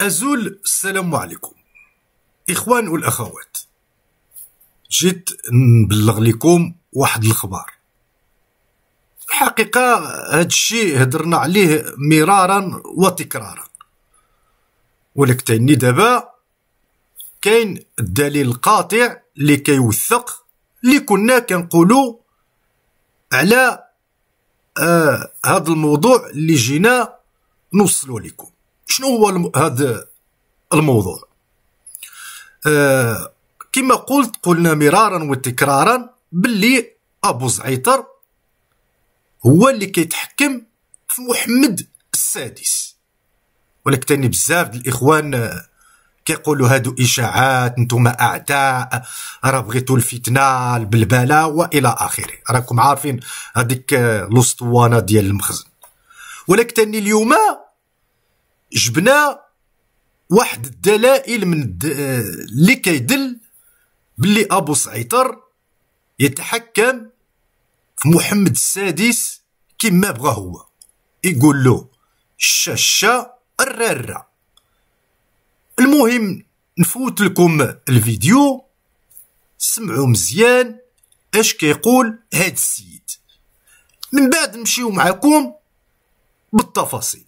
أزول السلام عليكم إخوان والأخوات جيت نبلغ لكم واحد الخبار الحقيقة هاد الشيء هدرنا عليه مرارا وتكرارا ولك تاني دابا كاين الدليل القاطع اللي كيوثق اللي كنا كنقولوا على آه هذا الموضوع اللي جينا نوصلوا لكم شنو هو الم... هذا الموضوع آه كما قلت قلنا مرارا وتكرارا باللي ابو زعيطر هو اللي كيتحكم في محمد السادس ولكن تاني بزاف الاخوان آه، كيقولوا هادو اشاعات نتوما اعداء راه بغيتوا الفتنه البلبله والى اخره راكم عارفين هذيك آه، الاسطوانه ديال المخزن ولكن تاني اليوم جبنا واحد الدلائل من الد... اللي كيدل باللي ابو سعيطر يتحكم في محمد السادس كما بغى هو يقول له الشاشة الرارة المهم نفوت لكم الفيديو سمعوا مزيان اش كيقول هاد السيد من بعد نمشيو معاكم بالتفاصيل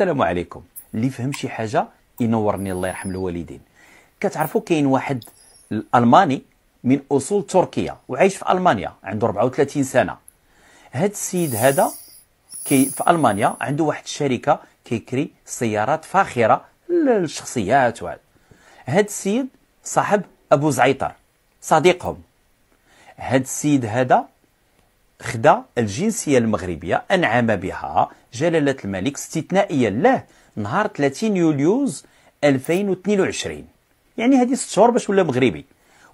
السلام عليكم اللي فهم شي حاجه ينورني الله يرحم الوالدين كتعرفوا كاين واحد الالماني من اصول تركيا وعايش في المانيا عنده 34 سنه هاد السيد هذا كي في المانيا عنده واحد الشركه كيكري سيارات فاخره للشخصيات وهذا هاد السيد صاحب ابو زعيطر صديقهم هاد السيد هذا خدا الجنسية المغربية أنعم بها جلالة الملك استثنائيا له نهار 30 يوليوز 2022 يعني هذه ست شهور باش ولا مغربي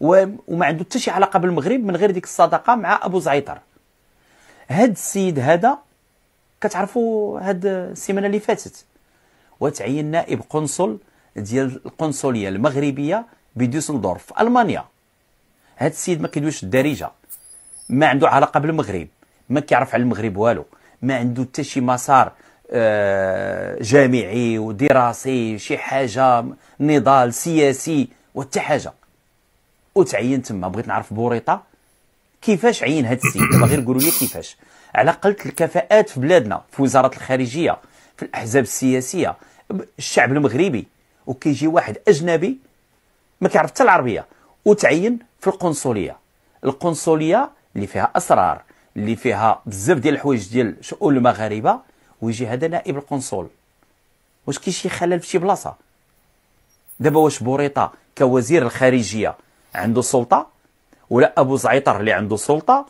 وما عنده حتى شي علاقه بالمغرب من غير ديك الصداقه مع ابو زعيطر هاد السيد هذا كتعرفوا هاد السيمانه اللي فاتت وتعين نائب قنصل ديال القنصليه المغربيه بديوسلدورف في المانيا هاد السيد ما كيدويش الدارجه ما عنده علاقه بالمغرب ما كيعرف على المغرب والو ما عنده حتى شي مسار آه، جامعي ودراسي شي حاجه نضال سياسي وحتى حاجه وتعين تما بغيت نعرف بوريطه كيفاش عين هاد السيد دابا غير قولوا لي كيفاش على قلت الكفاءات في بلادنا في وزاره الخارجيه في الاحزاب السياسيه الشعب المغربي وكيجي واحد اجنبي ما كيعرف حتى العربيه وتعين في القنصليه القنصليه اللي فيها اسرار اللي فيها بزاف ديال الحوايج ديال شؤون المغاربه ويجي هذا نائب القنصل واش كاين شي خلل في شي بلاصه دابا واش بوريطه كوزير الخارجيه عنده سلطه ولا ابو زعيطر اللي عنده سلطه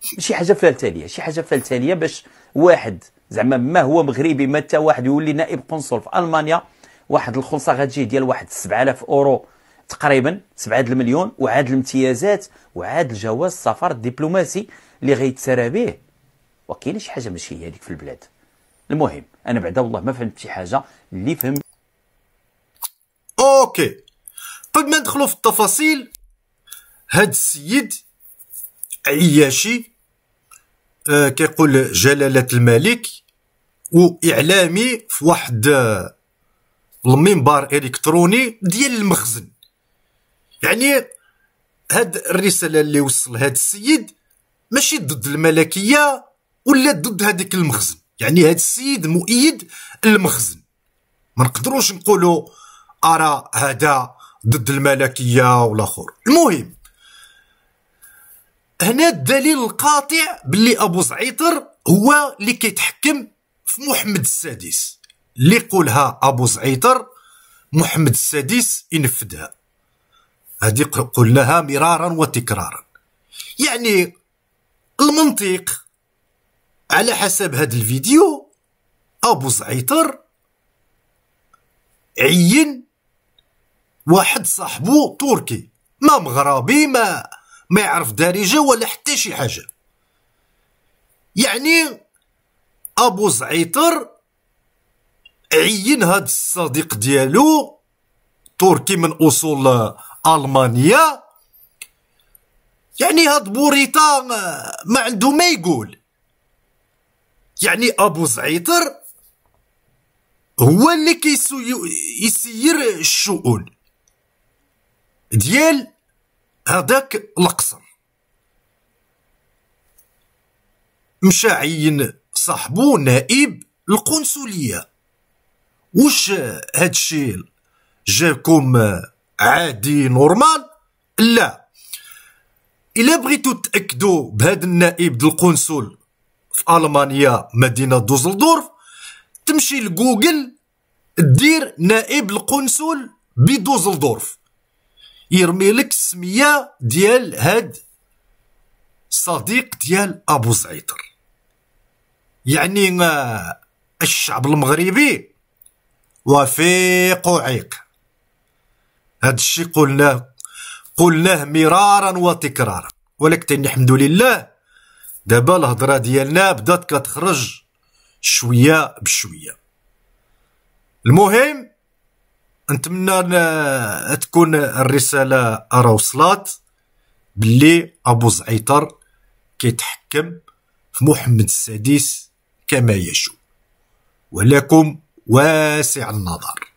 شي حاجه فالتاليه شي حاجه فالتاليه باش واحد زعما ما هو مغربي ما حتى واحد يولي نائب قنصل في المانيا واحد الخلصه غتجي ديال واحد 7000 اورو تقريبا 7 المليون وعاد الامتيازات وعاد الجواز السفر الدبلوماسي اللي غيتسرى به وكاين شي حاجه ماشي هي هذيك في البلاد المهم انا بعدا والله ما فهمت شي حاجه اللي فهم اوكي قبل ما ندخلوا في التفاصيل هاد السيد عياشي آه كيقول جلالة الملك وإعلامي في واحد آه، المنبر إلكتروني ديال المخزن يعني هاد الرساله اللي وصل هاد السيد ماشي ضد الملكيه ولا ضد هذيك المخزن يعني هاد السيد مؤيد المخزن ما نقدروش نقولوا ارى هذا ضد الملكيه والاخر المهم هنا الدليل القاطع باللي ابو زعيطر هو اللي كيتحكم في محمد السادس اللي قولها ابو زعيطر محمد السادس ينفذها هذه قلناها مرارا وتكرارا يعني المنطق على حسب هذا الفيديو ابو زعيطر عين واحد صاحبو تركي ما مغربي ما ما يعرف دارجه ولا حتى شي حاجه يعني ابو زعيطر عين هاد الصديق ديالو تركي من اصول المانيا يعني هاد بوريطة ما عنده ما يقول يعني ابو زعيطر هو اللي كيسير الشؤون ديال هذاك القصر مشى عين صاحبو نائب القنصليه واش هادشي جاكم عادي نورمال لا الا بغيتو تاكدوا بهذا النائب القنصل في المانيا مدينه دوزلدورف تمشي لجوجل دير نائب القنصل بدوزلدورف يرمي لك السميه ديال هاد صديق ديال ابو زعيطر يعني آه، الشعب المغربي وفيق عيق هذا الشيء قلناه قلناه مرارا وتكرارا ولكن الحمد لله دابا الهضره ديالنا بدات كتخرج شويه بشويه المهم نتمنى تكون الرساله راه وصلات باللي ابو زعيطر كيتحكم في محمد السادس كما يشاء ولكم واسع النظر